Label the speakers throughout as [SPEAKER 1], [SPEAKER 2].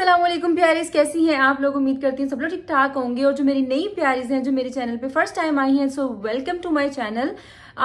[SPEAKER 1] असलम प्यारीज कैसी हैं आप लोग उम्मीद करती हैं सब लोग ठीक ठाक होंगे और जो मेरी नई प्यारीज हैं जो मेरे चैनल पे फर्स्ट टाइम आई हैं so welcome to my channel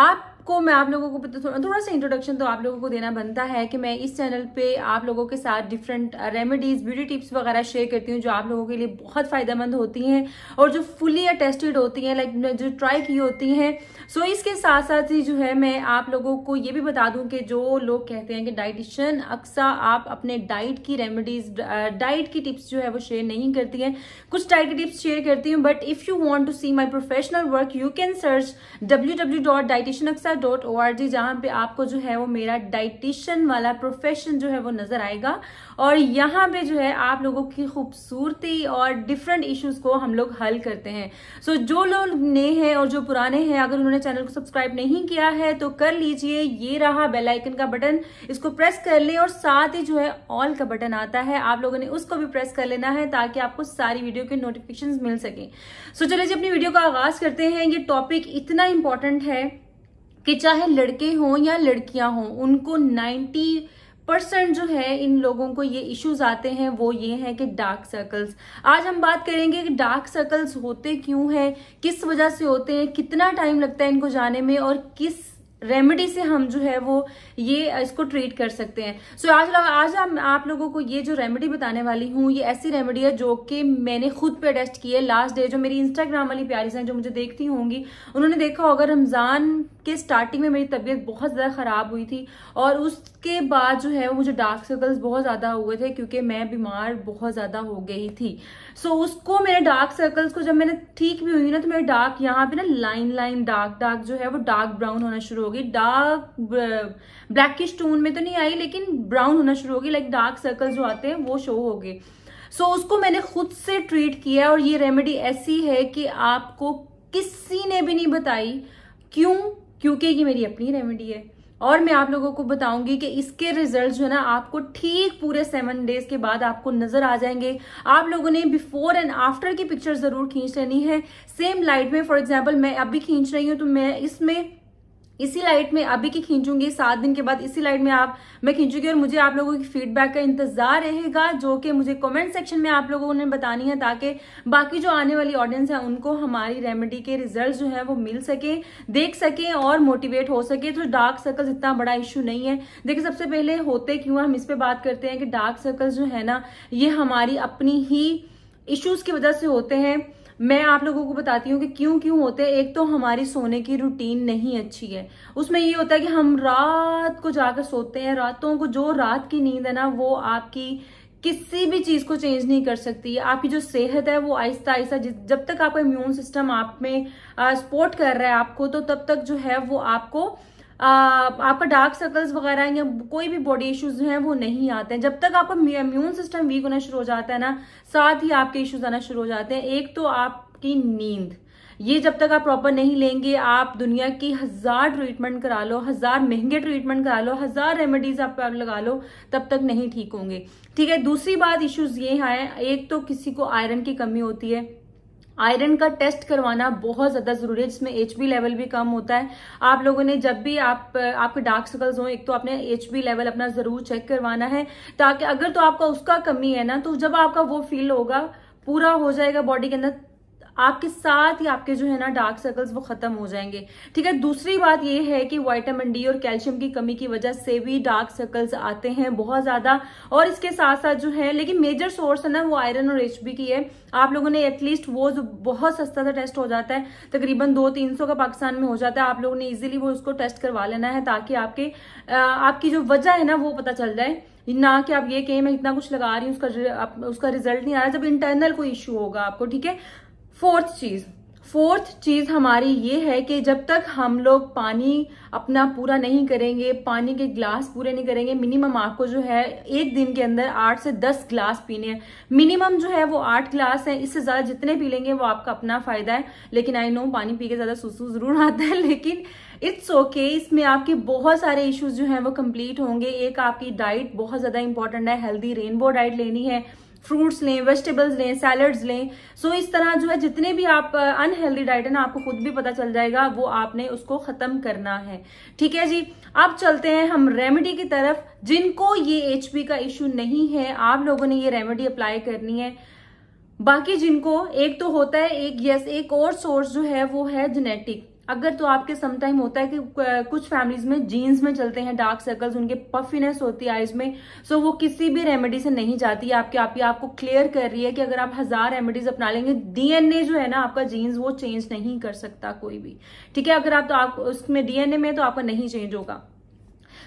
[SPEAKER 1] आप आपको मैं आप लोगों को थोड़ा थोड़ा सा इंट्रोडक्शन तो आप लोगों को देना बनता है कि मैं इस चैनल पे आप लोगों के साथ डिफरेंट रेमेडीज ब्यूटी टिप्स वगैरह शेयर करती हूँ जो आप लोगों के लिए बहुत फायदेमंद होती हैं और जो फुली अटेस्टेड होती हैं लाइक जो ट्राई की होती हैं सो इसके साथ साथ ही जो है मैं आप लोगों को ये भी बता दूँ कि जो लोग कहते हैं कि डाइटिशियन अक्सर आप अपने डाइट की रेमेडीज डाइट uh, की टिप्स जो है वो शेयर नहीं करती हैं कुछ डाइट की टिप्स शेयर करती हूँ but if you want to see my professional work you can search W W dot dietitian अक्सर डॉट ओ आर जी जहाँ पे आपको जो है वो मेरा डाइटिशियन वाला प्रोफेशन जो है वो नजर आएगा और यहाँ पे जो है आप लोगों की खूबसूरती और डिफरेंट इश्यूज को हम लोग हल करते हैं सो so, जो लोग नए हैं और जो पुराने हैं अगर उन्होंने चैनल को सब्सक्राइब नहीं किया है तो कर लीजिए ये रहा बेलाइकन का बटन इसको प्रेस कर ले और साथ ही जो है ऑल का बटन आता है आप लोगों ने उसको भी प्रेस कर लेना है ताकि आपको सारी वीडियो के नोटिफिकेशन मिल सके सो so, चले जी अपनी वीडियो का आगाज करते हैं ये टॉपिक इतना इंपॉर्टेंट है कि चाहे लड़के हों या लड़कियां हों उनको 90 परसेंट जो है इन लोगों को ये इश्यूज आते हैं वो ये हैं कि डार्क सर्कल्स आज हम बात करेंगे कि डार्क सर्कल्स होते क्यों हैं किस वजह से होते हैं कितना टाइम लगता है इनको जाने में और किस रेमेडी से हम जो है वो ये इसको ट्रीट कर सकते हैं सो so, आज आज आ, आप लोगों को ये जो रेमेडी बताने वाली हूँ ये ऐसी रेमेडी है जो कि मैंने खुद पे टेस्ट की है लास्ट डे जो मेरी इंस्टाग्राम वाली प्यारी हैं जो मुझे देखती होंगी उन्होंने देखा होगा रमज़ान के स्टार्टिंग में मेरी तबीयत बहुत ज़्यादा ख़राब हुई थी और उसके बाद जो है वो मुझे डार्क सर्कल्स बहुत ज़्यादा हुए थे क्योंकि मैं बीमार बहुत ज़्यादा हो गई थी सो so, उसको मेरे डार्क सर्कल्स को जब मैंने ठीक भी हुई ना तो मेरे डार्क यहाँ पे ना लाइन लाइन डार्क डार्क जो है वो डार्क ब्राउन होना शुरू होगी डार्क की स्टोन में तो नहीं आई लेकिन ब्राउन होना शुरू होगी लाइक डार्क सर्कल्स जो आते हैं वो शो गए सो so, उसको मैंने खुद से ट्रीट किया और ये रेमेडी ऐसी है कि आपको किसी ने भी नहीं बताई क्यों क्योंकि ये मेरी अपनी रेमेडी है और मैं आप लोगों को बताऊंगी कि इसके रिजल्ट जो है ना आपको ठीक पूरे सेवन डेज के बाद आपको नजर आ जाएंगे आप लोगों ने बिफोर एंड आफ्टर की पिक्चर जरूर खींच लेनी है सेम लाइट में फॉर एग्जाम्पल मैं अभी खींच रही हूं तो मैं इसमें इसी लाइट में अभी की खींचूंगी सात दिन के बाद इसी लाइट में आप मैं खींचूंगी और मुझे आप लोगों की फीडबैक का इंतजार रहेगा जो कि मुझे कमेंट सेक्शन में आप लोगों ने बतानी है ताकि बाकी जो आने वाली ऑडियंस है उनको हमारी रेमेडी के रिजल्ट जो है वो मिल सके देख सके और मोटिवेट हो सके तो डार्क सर्कल्स इतना बड़ा इश्यू नहीं है देखिए सबसे पहले होते क्यों हम इस पर बात करते हैं कि डार्क सर्कल्स जो है ना ये हमारी अपनी ही इश्यूज की वजह से होते हैं मैं आप लोगों को बताती हूँ कि क्यों क्यों होते हैं एक तो हमारी सोने की रूटीन नहीं अच्छी है उसमें ये होता है कि हम रात को जाकर सोते हैं रातों को जो रात की नींद है ना वो आपकी किसी भी चीज को चेंज नहीं कर सकती आपकी जो सेहत है वो आहिस्ता आहिस्ता जब तक आपका इम्यून सिस्टम आप में सपोर्ट कर रहा है आपको तो तब तक जो है वो आपको आपका डार्क सर्कल्स वगैरह या कोई भी बॉडी इश्यूज हैं वो नहीं आते हैं जब तक आपका इम्यून सिस्टम वीक होना शुरू हो जाता है ना साथ ही आपके इश्यूज आना शुरू हो जाते हैं एक तो आपकी नींद ये जब तक आप प्रॉपर नहीं लेंगे आप दुनिया की हजार ट्रीटमेंट करा लो हजार महंगे ट्रीटमेंट करा लो हजार रेमेडीज आप लगा लो तब तक नहीं ठीक होंगे ठीक है दूसरी बात इश्यूज ये हैं एक तो किसी को आयरन की कमी होती है आयरन का टेस्ट करवाना बहुत ज़्यादा ज़रूरी है जिसमें एच लेवल भी कम होता है आप लोगों ने जब भी आप आपके डार्क सर्कल्स हो एक तो आपने एच लेवल अपना ज़रूर चेक करवाना है ताकि अगर तो आपका उसका कमी है ना तो जब आपका वो फील होगा पूरा हो जाएगा बॉडी के अंदर आपके साथ ही आपके जो है ना डार्क सर्कल्स वो खत्म हो जाएंगे ठीक है दूसरी बात ये है कि वाइटामिन डी और कैल्शियम की कमी की वजह से भी डार्क सर्कल्स आते हैं बहुत ज्यादा और इसके साथ साथ जो है लेकिन मेजर सोर्स है ना वो आयरन और एच की है आप लोगों ने एटलीस्ट वो जो बहुत सस्ता सा टेस्ट हो जाता है तकरीबन दो तीन सौ का पाकिस्तान में हो जाता है आप लोगों ने इजिली वो उसको टेस्ट करवा लेना है ताकि आपके आपकी जो वजह है ना वो पता चल जाए ना कि आप ये कहें मैं इतना कुछ लगा रही हूँ उसका उसका रिजल्ट नहीं आ रहा जब इंटरनल कोई इश्यू होगा आपको ठीक है फोर्थ चीज फोर्थ चीज हमारी ये है कि जब तक हम लोग पानी अपना पूरा नहीं करेंगे पानी के ग्लास पूरे नहीं करेंगे मिनिमम आपको जो है एक दिन के अंदर आठ से दस ग्लास पीने हैं मिनिमम जो है वो आठ ग्लास है इससे ज्यादा जितने पी लेंगे वो आपका अपना फायदा है लेकिन आई नो पानी पी के ज्यादा सुसू जरूर आता है लेकिन इट्स ओके okay, इसमें आपके बहुत सारे इश्यूज जो है वो कंप्लीट होंगे एक आपकी डाइट बहुत ज्यादा इंपॉर्टेंट है हेल्दी रेनबो डाइट लेनी है फ्रूट्स लें वेजिटेबल्स लें सैलड्स लें सो इस तरह जो है जितने भी आप अनहेल्दी uh, डाइट है ना आपको खुद भी पता चल जाएगा वो आपने उसको खत्म करना है ठीक है जी अब चलते हैं हम रेमेडी की तरफ जिनको ये एचपी का इश्यू नहीं है आप लोगों ने ये रेमेडी अप्लाई करनी है बाकी जिनको एक तो होता है एक यस एक और सोर्स जो है वो है जेनेटिक अगर तो आपके समटाइम होता है कि कुछ फैमिलीज में जीन्स में चलते हैं डार्क सर्कल्स उनके पफिनेस होती है आइज में सो वो किसी भी रेमेडी से नहीं जाती है आपके आप आपको क्लियर कर रही है कि अगर आप हजार रेमेडीज अपना लेंगे डीएनए जो है ना आपका जीन्स वो चेंज नहीं कर सकता कोई भी ठीक है अगर आप तो आप उसमें डीएनए में तो आपका नहीं चेंज होगा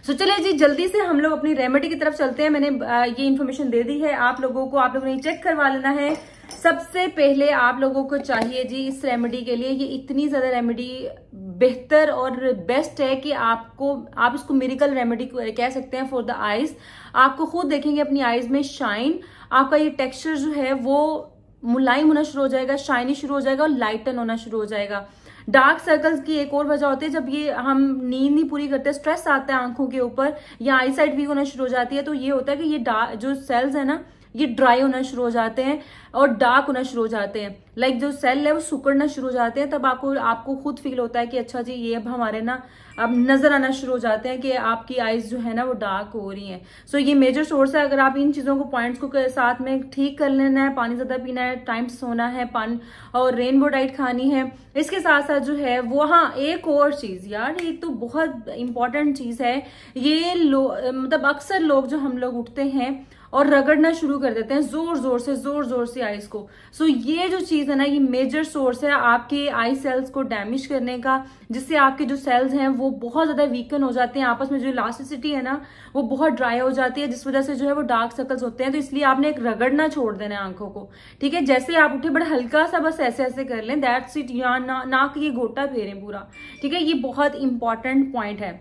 [SPEAKER 1] सो so, चलिए जी जल्दी से हम लोग अपनी रेमेडी की तरफ चलते हैं मैंने ये इन्फॉर्मेशन दे दी है आप लोगों को आप लोगों ने चेक करवा लेना है सबसे पहले आप लोगों को चाहिए जी इस रेमेडी के लिए ये इतनी ज़्यादा रेमेडी बेहतर और बेस्ट है कि आपको आप इसको मेरिकल रेमेडी कह सकते हैं फॉर द आइज़ आपको खुद देखेंगे अपनी आइज़ में शाइन आपका ये टेक्सचर जो है वो मुलायम होना शुरू हो जाएगा शाइनी शुरू हो जाएगा और लाइटन होना शुरू हो जाएगा डार्क सर्कल्स की एक और वजह होती है जब ये हम नींद नहीं पूरी करते स्ट्रेस आता है आंखों के ऊपर या आई साइड वीक होना शुरू हो जाती है तो ये होता है कि ये जो सेल्स है ना ये ड्राई होना शुरू हो जाते हैं और डार्क होना शुरू हो जाते हैं लाइक like जो सेल है वो सुकड़ना शुरू हो जाते हैं तब आपको आपको खुद फील होता है कि अच्छा जी ये अब हमारे ना अब नजर आना शुरू हो जाते हैं कि आपकी आइज जो है ना वो डार्क हो रही हैं सो so, ये मेजर सोर्स है अगर आप इन चीज़ों को पॉइंट्स को साथ में ठीक कर लेना है पानी ज़्यादा पीना है टाइम सोना है पान और रेनबो डाइट खानी है इसके साथ साथ जो है वो हाँ एक और चीज़ यार एक तो बहुत इंपॉर्टेंट चीज़ है ये मतलब अक्सर लोग जो हम लोग उठते हैं और रगड़ना शुरू कर देते हैं जोर जोर से जोर जोर से आइस को सो so, ये जो चीज है ना ये मेजर सोर्स है आपके आई सेल्स को डैमेज करने का जिससे आपके जो सेल्स हैं वो बहुत ज्यादा वीकन हो जाते हैं आपस में जो इलास्टिसिटी है ना वो बहुत ड्राई हो जाती है जिस वजह से जो है वो डार्क सर्कल्स होते हैं तो इसलिए आपने एक रगड़ना छोड़ देना है आंखों को ठीक है जैसे आप उठे बट हल्का सा बस ऐसे ऐसे कर लें दैट्स इट या ना, नाक ये घोटा फेरें पूरा ठीक है ये बहुत इंपॉर्टेंट पॉइंट है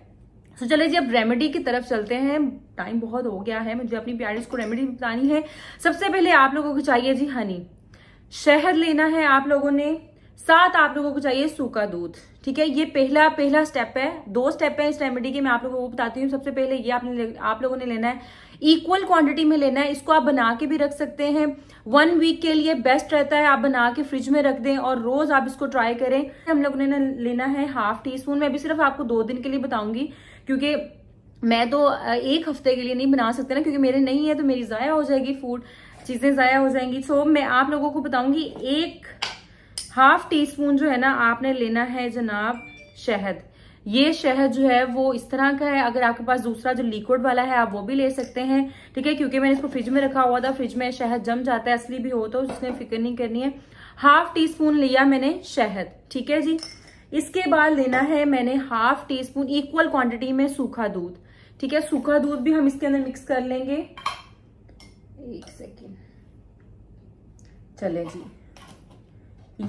[SPEAKER 1] सो चले जी अब रेमेडी की तरफ चलते हैं टाइम बहुत हो गया है मुझे अपनी प्यारिस को रेमेडी बतानी है सबसे पहले आप लोगों को चाहिए जी हनी शहद लेना है आप लोगों ने साथ आप लोगों को चाहिए सूखा दूध ठीक है ये पहला पहला स्टेप है दो स्टेप है इस रेमेडी के मैं आप लोगों को बताती हूँ सबसे पहले ये आपने आप लोगों ने लेना है इक्वल क्वांटिटी में लेना है इसको आप बना के भी रख सकते हैं वन वीक के लिए बेस्ट रहता है आप बना के फ्रिज में रख दें और रोज आप इसको ट्राई करें हम लोगों ने लेना है हाफ टी स्पून मैं भी सिर्फ आपको दो दिन के लिए बताऊंगी क्योंकि मैं तो एक हफ्ते के लिए नहीं बना सकते ना क्योंकि मेरे नहीं है तो मेरी ज़ाया हो जाएगी फूड चीज़ें ज़ाया हो जाएंगी सो मैं आप लोगों को बताऊंगी एक हाफ टी स्पून जो है ना आपने लेना है जनाब शहद ये शहद जो है वो इस तरह का है अगर आपके पास दूसरा जो लिक्विड वाला है आप वो भी ले सकते हैं ठीक है क्योंकि मैंने इसको फ्रिज में रखा हुआ था फ्रिज में शहद जम जाता है असली भी हो तो उसने फिक्र नहीं करनी है हाफ टी स्पून लिया मैंने शहद ठीक है जी इसके बाद लेना है मैंने half teaspoon equal quantity में सूखा दूध ठीक है सूखा दूध भी हम इसके अंदर मिक्स कर लेंगे एक सेकेंड चले जी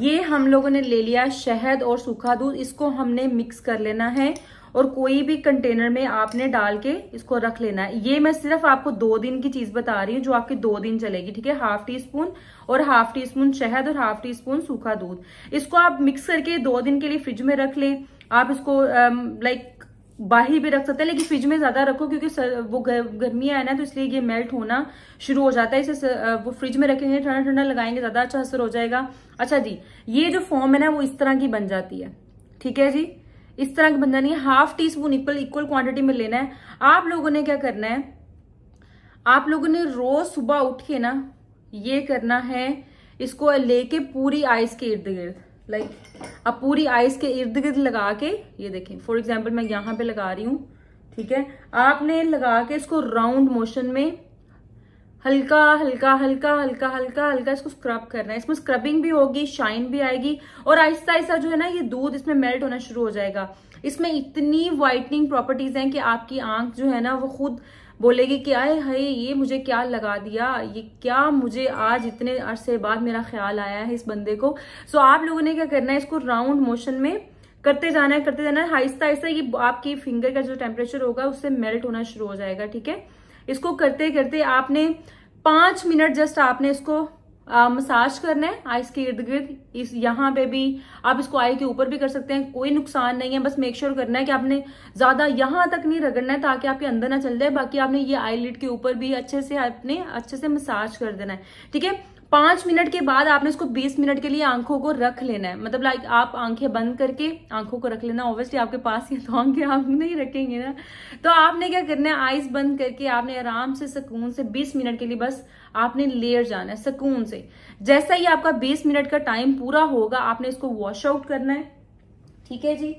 [SPEAKER 1] ये हम लोगों ने ले लिया शहद और सूखा दूध इसको हमने मिक्स कर लेना है और कोई भी कंटेनर में आपने डाल के इसको रख लेना है ये मैं सिर्फ आपको दो दिन की चीज बता रही हूँ जो आपके दो दिन चलेगी ठीक है हाफ टी स्पून और हाफ टी स्पून शहद और हाफ टी स्पून सूखा दूध इसको आप मिक्स करके दो दिन के लिए फ्रिज में रख लें आप इसको लाइक um, बाहर भी रख सकते हैं लेकिन फ्रिज में ज्यादा रखो क्योंकि वो गर्मी आए ना तो इसलिए ये मेल्ट होना शुरू हो जाता है इसे वो फ्रिज में रखेंगे ठंडा ठंडा लगाएंगे ज्यादा अच्छा असर हो जाएगा अच्छा जी ये जो फॉर्म है ना वो इस तरह की बन जाती है ठीक है जी इस तरह का बन नहीं है half teaspoon equal equal quantity में लेना है आप लोगों ने क्या करना है आप लोगों ने रोज सुबह उठ के ना ये करना है इसको लेके पूरी आइस के इर्द गिर्द लाइक अब पूरी आइस के इर्द गिर्द लगा के ये देखें फॉर एग्जाम्पल मैं यहाँ पे लगा रही हूँ ठीक है आपने लगा के इसको राउंड मोशन में हल्का हल्का हल्का हल्का हल्का हल्का इसको स्क्रब करना है इसमें स्क्रबिंग भी होगी शाइन भी आएगी और आहिस्ता आहिस्ता जो है ना ये दूध इसमें मेल्ट होना शुरू हो जाएगा इसमें इतनी वाइटनिंग प्रॉपर्टीज हैं कि आपकी आंख जो है ना वो खुद बोलेगी कि आए हाय ये मुझे क्या लगा दिया ये क्या मुझे आज इतने अरसे बाद मेरा ख्याल आया है इस बंदे को सो आप लोगों ने क्या करना है इसको राउंड मोशन में करते जाना है करते जाना है आहिस्ता आहिस्ता ये आपकी फिंगर का जो टेम्परेचर होगा उससे मेल्ट होना शुरू हो जाएगा ठीक है इसको करते करते आपने पांच मिनट जस्ट आपने इसको आ, मसाज करना है आइस के इर्द गिर्द इस यहाँ पे भी आप इसको आई के ऊपर भी कर सकते हैं कोई नुकसान नहीं है बस मेक श्योर sure करना है कि आपने ज़्यादा यहां तक नहीं रगड़ना है ताकि आपके अंदर ना चल जाए बाकी आपने ये आई के ऊपर भी अच्छे से आपने अच्छे से मसाज कर देना है ठीक है पांच मिनट के बाद आपने उसको बीस मिनट के लिए आंखों को रख लेना है मतलब लाइक आप आंखें बंद करके आंखों को रख लेना ऑब्वियसली आपके पास ये तो आंखें आप नहीं रखेंगे ना तो आपने क्या करना है आइस बंद करके आपने आराम से सुकून से बीस मिनट के लिए बस आपने लेयर जाना है सुकून से जैसा ही आपका बीस मिनट का टाइम पूरा होगा आपने इसको वॉश आउट करना है ठीक है जी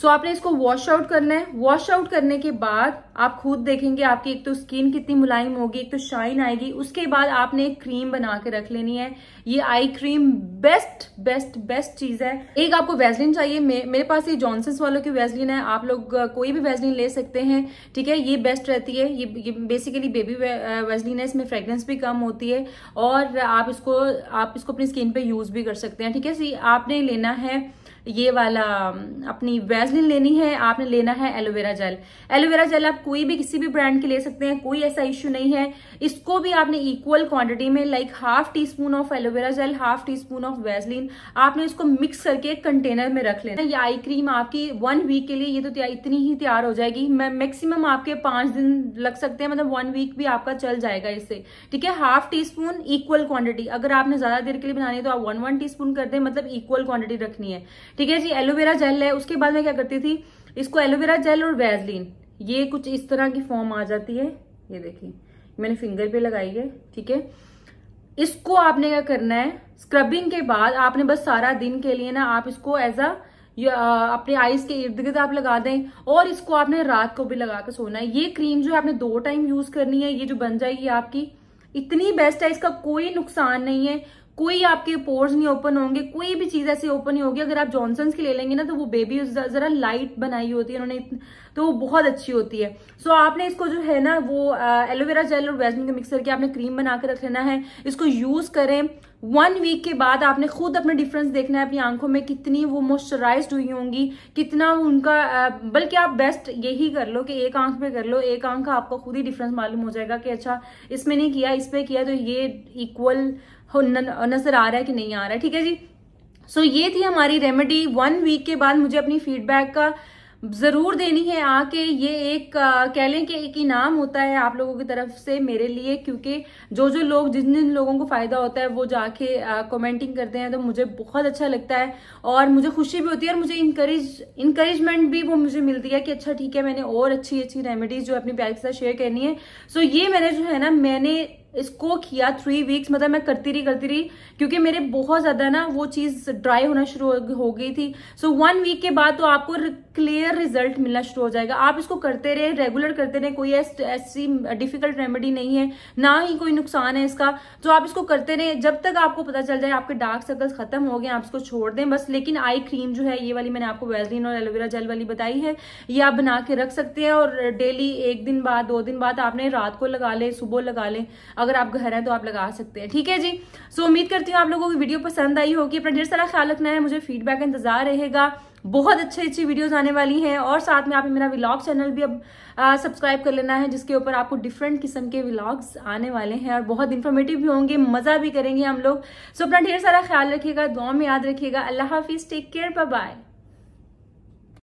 [SPEAKER 1] सो so, आपने इसको वॉश आउट करना है वॉश आउट करने के बाद आप खुद देखेंगे आपकी एक तो स्किन कितनी मुलायम होगी एक तो शाइन आएगी उसके बाद आपने एक क्रीम बना के रख लेनी है ये eye cream best best best चीज है एक आपको वेजलिन चाहिए मे, मेरे पास ये जॉनसन्स वालों की वेजलिन है आप लोग कोई भी वेजलिन ले सकते हैं ठीक है ये बेस्ट रहती है ये, ये बेसिकली बेबी वे, वेजलिन है इसमें फ्रेग्रेंस भी कम होती है और आप इसको आप इसको अपनी स्किन पर यूज भी कर सकते हैं ठीक है आपने लेना है ये वाला अपनी वैजलिन लेनी है आपने लेना है एलोवेरा जेल एलोवेरा जेल आप कोई भी किसी भी ब्रांड के ले सकते हैं कोई ऐसा इश्यू नहीं है इसको भी आपने इक्वल क्वांटिटी में like half teaspoon of aloe vera gel half teaspoon of Vaseline आपने इसको मिक्स करके कंटेनर में रख लेना ये आई क्रीम आपकी वन वीक के लिए ये तो इतनी ही तैयार हो जाएगी मैक्सिमम आपके पांच दिन लग सकते हैं मतलब वन वीक भी आपका चल जाएगा इससे ठीक है half teaspoon equal quantity अगर आपने ज्यादा देर के लिए बनानी है तो आप वन वन टी स्पून कर दें मतलब इक्वल क्वांटिटी रखनी है ठीक है जी एलोवेरा जेल है उसके बाद मैं क्या करती थी इसको एलोवेरा जेल और वैजलिन ये कुछ इस तरह की फॉर्म आ जाती है ये देखिए मैंने फिंगर पे लगाई है ठीक है इसको आपने क्या करना है स्क्रबिंग के बाद आपने बस सारा दिन के लिए ना आप इसको एज अ अपने आईज के इर्द गिर्द आप लगा दें और इसको आपने रात को भी लगा कर सोना है ये क्रीम जो है आपने दो टाइम यूज करनी है ये जो बन जाएगी आपकी इतनी बेस्ट है इसका कोई नुकसान नहीं है कोई आपके पोर्स नहीं ओपन होंगे कोई भी चीज ऐसी ओपन नहीं होगी अगर आप जॉनसन की ले लेंगे ना तो वो बेबी जरा लाइट बनाई होती है उन्होंने तो बहुत अच्छी होती है सो so, आपने इसको जो है ना वो एलोवेरा uh, जेल और वैजमिन का मिक्स करके आपने क्रीम बना कर रख लेना है इसको यूज करें वन वीक के बाद आपने खुद अपना डिफरेंस देखना है अपनी आंखों में कितनी वो मॉइस्चराइज हुई होंगी कितना उनका uh, बल्कि आप बेस्ट यही कर लो कि एक आंख पे कर लो एक आंख का आपको खुद ही डिफरेंस मालूम हो जाएगा कि अच्छा इसमें नहीं किया इस पर किया तो ये इक्वल नजर आ रहा है कि नहीं आ रहा है ठीक है जी सो so, ये थी हमारी रेमेडी वन वीक के बाद मुझे अपनी फीडबैक का ज़रूर देनी है आके ये एक कह लें कि एक इनाम होता है आप लोगों की तरफ से मेरे लिए क्योंकि जो जो लोग जिन जिन लोगों को फ़ायदा होता है वो जाके कमेंटिंग करते हैं तो मुझे बहुत अच्छा लगता है और मुझे खुशी भी होती है और मुझे इंकरेज इंकरेजमेंट भी वो मुझे मिलती है कि अच्छा ठीक है मैंने और अच्छी अच्छी रेमेडीज़ जो अपनी प्यार के साथ शेयर करनी है सो ये मैंने जो है ना मैंने इसको किया थ्री वीक्स मतलब मैं करती रही करती रही क्योंकि मेरे बहुत ज़्यादा ना वो चीज़ ड्राई होना शुरू हो गई थी सो वन वीक के बाद तो आपको क्लियर रिजल्ट मिलना शुरू हो जाएगा आप इसको करते रहे रेगुलर करते रहे कोई ऐसी डिफिकल्ट रेमेडी नहीं है ना ही कोई नुकसान है इसका तो आप इसको करते रहे जब तक आपको पता चल जाए आपके डार्क सर्कल्स खत्म हो गए आप इसको छोड़ दें बस लेकिन आई क्रीम जो है ये वाली मैंने आपको वेजलिन और एलोवेरा जेल वाली बताई है ये आप बना के रख सकते हैं और डेली एक दिन बाद दो दिन बाद आपने रात को लगा लें सुबह लगा लें अगर आप घर हैं तो आप लगा सकते हैं ठीक है जी सो उम्मीद करती हूँ आप लोगों को वीडियो पसंद आई होगी अपना ढेर सारा ख्याल रखना है मुझे फीडबैक इंतजार रहेगा बहुत अच्छी अच्छी वीडियोस आने वाली हैं और साथ में आप मेरा व्लॉग चैनल भी अब सब्सक्राइब कर लेना है जिसके ऊपर आपको डिफरेंट किस्म के व्लॉग्स आने वाले हैं और बहुत इन्फॉर्मेटिव भी होंगे मज़ा भी करेंगे हम लोग सो अपना ढेर सारा ख्याल रखिएगा दुआ में याद रखिएगा अल्लाह हाफिज़ टेक केयर बाय